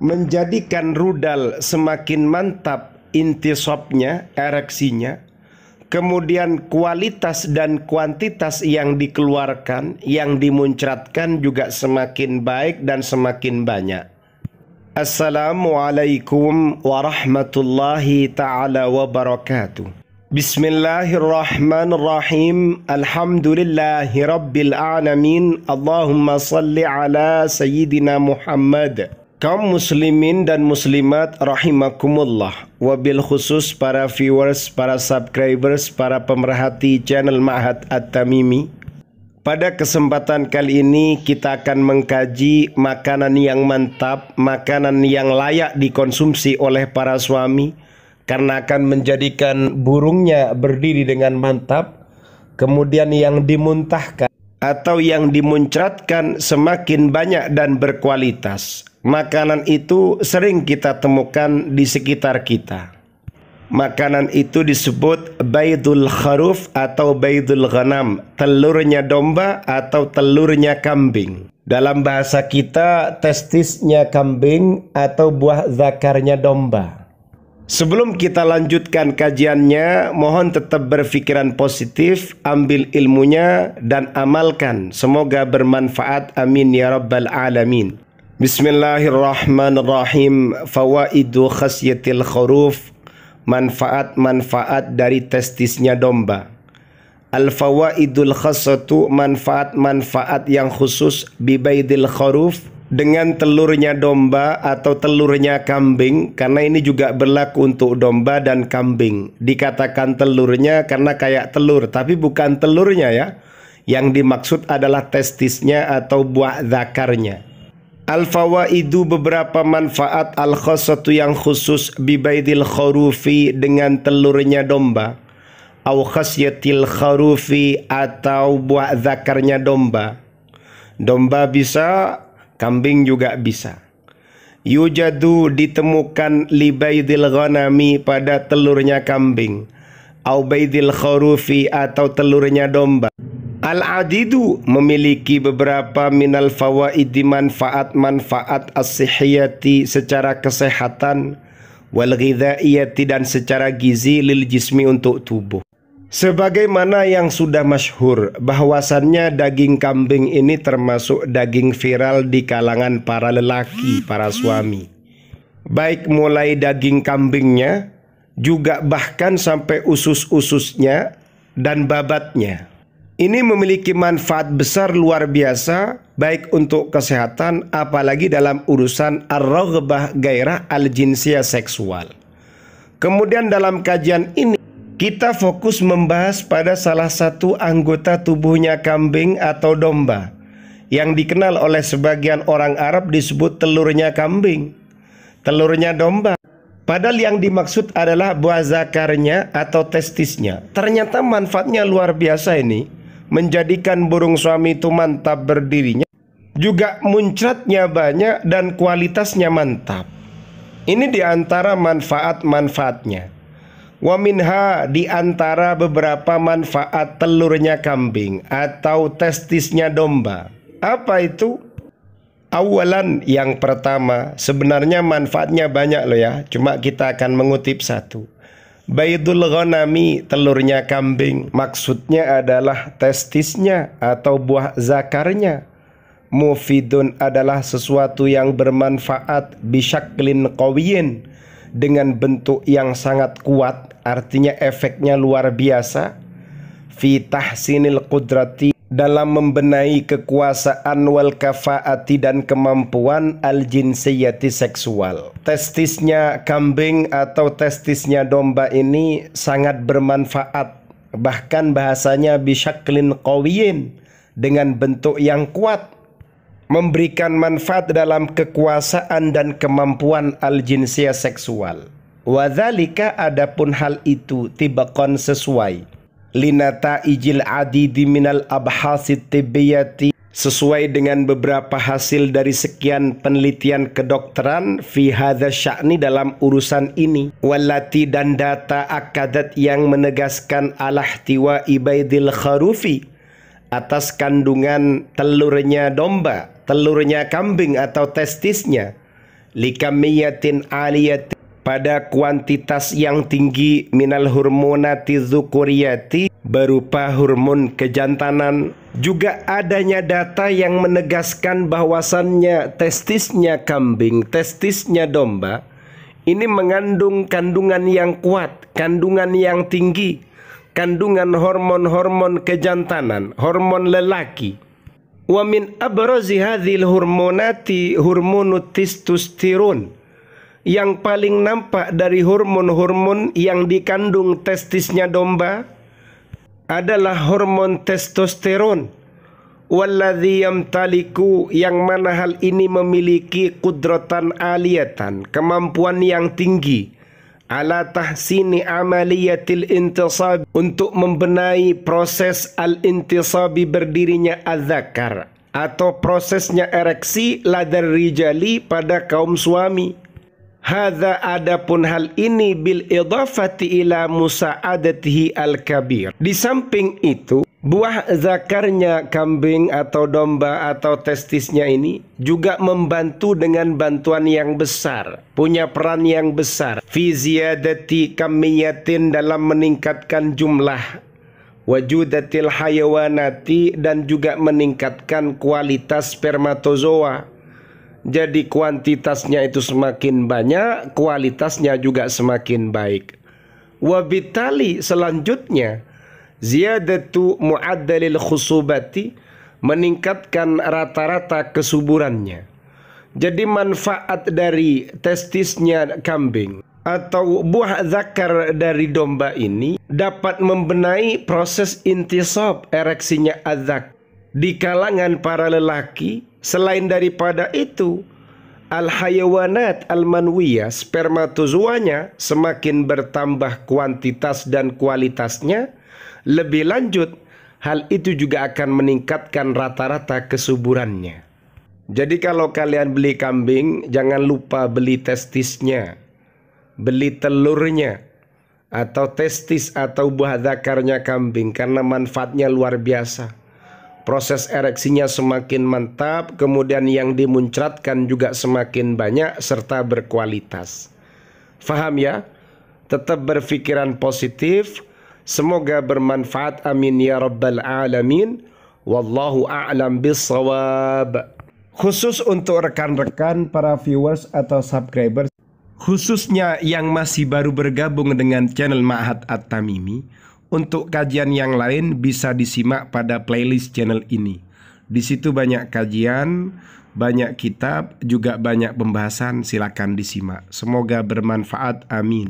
menjadikan rudal semakin mantap intisabnya, ereksinya, kemudian kualitas dan kuantitas yang dikeluarkan, yang dimuncratkan juga semakin baik dan semakin banyak. Assalamualaikum warahmatullahi taala wabarakatuh. Bismillahirrahmanirrahim Alhamdulillahi Alamin Allahumma salli ala Sayyidina Muhammad Kaum muslimin dan muslimat rahimakumullah Wabil khusus para viewers, para subscribers, para pemerhati channel Mahat At-Tamimi Pada kesempatan kali ini kita akan mengkaji makanan yang mantap Makanan yang layak dikonsumsi oleh para suami Karena akan menjadikan burungnya berdiri dengan mantap Kemudian yang dimuntahkan atau yang dimuncratkan semakin banyak dan berkualitas makanan itu sering kita temukan di sekitar kita. Makanan itu disebut baidul kharuf atau baidul ghanam, telurnya domba atau telurnya kambing. Dalam bahasa kita, testisnya kambing atau buah zakarnya domba. Sebelum kita lanjutkan kajiannya, mohon tetap berpikiran positif, ambil ilmunya dan amalkan. Semoga bermanfaat. Amin ya rabbal alamin. Bismillahirrahmanirrahim. Fawaidu khasyatil khuruf. Manfaat-manfaat dari testisnya domba. Al-fawaidul khasatu manfaat-manfaat yang khusus bibaidil khuruf dengan telurnya domba atau telurnya kambing karena ini juga berlaku untuk domba dan kambing. Dikatakan telurnya karena kayak telur tapi bukan telurnya ya. Yang dimaksud adalah testisnya atau buah zakarnya. Alfawa itu beberapa manfaat al satu yang khusus bibaidil khurufi dengan telurnya domba. Au khasyatil khurufi atau buah zakarnya domba. Domba bisa, kambing juga bisa. Yujadu ditemukan libaidil ghanami pada telurnya kambing. Au baidil khurufi atau telurnya domba. Al-adidu memiliki beberapa minal fawaidi manfaat-manfaat as secara kesehatan wal ghidaiyati dan secara gizi lil jismi untuk tubuh. Sebagaimana yang sudah masyhur bahwasannya daging kambing ini termasuk daging viral di kalangan para lelaki, para suami. Baik mulai daging kambingnya juga bahkan sampai usus-ususnya dan babatnya ini memiliki manfaat besar luar biasa baik untuk kesehatan apalagi dalam urusan ar-raghbah gairah al-jinsiyah seksual. Kemudian dalam kajian ini kita fokus membahas pada salah satu anggota tubuhnya kambing atau domba yang dikenal oleh sebagian orang Arab disebut telurnya kambing, telurnya domba. Padahal yang dimaksud adalah buah zakarnya atau testisnya. Ternyata manfaatnya luar biasa ini menjadikan burung suami itu mantap berdirinya juga muncratnya banyak dan kualitasnya mantap ini diantara manfaat-manfaatnya Waminha diantara beberapa manfaat telurnya kambing atau testisnya domba. Apa itu? Awalan yang pertama, sebenarnya manfaatnya banyak loh ya. Cuma kita akan mengutip satu. Baitul ghanami telurnya kambing maksudnya adalah testisnya atau buah zakarnya. Mufidun adalah sesuatu yang bermanfaat bisyaklin qawiyin dengan bentuk yang sangat kuat artinya efeknya luar biasa fi tahsinil qudrati dalam membenahi kekuasaan wal kafaati dan kemampuan al jinsiyati seksual. Testisnya kambing atau testisnya domba ini sangat bermanfaat. Bahkan bahasanya bisyaklin qawiyin dengan bentuk yang kuat memberikan manfaat dalam kekuasaan dan kemampuan al jinsiyah seksual. Wadhalika adapun hal itu tibakon sesuai linataijil adidi minal abhasit tibiyati sesuai dengan beberapa hasil dari sekian penelitian kedokteran fi hadza sya'ni dalam urusan ini walati dan data akadat yang menegaskan tiwa ibaidil kharufi atas kandungan telurnya domba telurnya kambing atau testisnya likamiyatin aliyatin pada kuantitas yang tinggi minal hormonati zukuriyati berupa hormon kejantanan juga adanya data yang menegaskan bahwasannya testisnya kambing, testisnya domba ini mengandung kandungan yang kuat, kandungan yang tinggi, kandungan hormon-hormon kejantanan, hormon lelaki. Wa min abrazi hadhil hormonati hormonu testosterone yang paling nampak dari hormon-hormon yang dikandung testisnya domba adalah hormon testosteron walladhi yamtaliku yang mana hal ini memiliki kudratan aliyatan kemampuan yang tinggi ala tahsini amaliyatil intisab untuk membenahi proses al-intisabi berdirinya azakar atau prosesnya ereksi ladar rijali pada kaum suami Hadza adapun hal ini bil idafati ila musa'adatihi al-kabir. Di samping itu, buah zakarnya kambing atau domba atau testisnya ini juga membantu dengan bantuan yang besar, punya peran yang besar. Fi ziyadati kamiyatin dalam meningkatkan jumlah wajudatil hayawanati dan juga meningkatkan kualitas spermatozoa jadi kuantitasnya itu semakin banyak, kualitasnya juga semakin baik. Wabitali selanjutnya ziyadatu muaddalil khusubati meningkatkan rata-rata kesuburannya. Jadi manfaat dari testisnya kambing atau buah zakar dari domba ini dapat membenahi proses intisab ereksinya azak di kalangan para lelaki Selain daripada itu, al-hayawanat al-manwiyah spermatozoanya semakin bertambah kuantitas dan kualitasnya. Lebih lanjut, hal itu juga akan meningkatkan rata-rata kesuburannya. Jadi kalau kalian beli kambing, jangan lupa beli testisnya, beli telurnya, atau testis atau buah zakarnya kambing karena manfaatnya luar biasa proses ereksinya semakin mantap, kemudian yang dimuncratkan juga semakin banyak serta berkualitas. Faham ya? Tetap berpikiran positif. Semoga bermanfaat. Amin ya rabbal alamin. Wallahu a'lam bisawab. Khusus untuk rekan-rekan para viewers atau subscribers, khususnya yang masih baru bergabung dengan channel Ma'had At-Tamimi, untuk kajian yang lain bisa disimak pada playlist channel ini. Di situ banyak kajian, banyak kitab, juga banyak pembahasan silakan disimak. Semoga bermanfaat. Amin.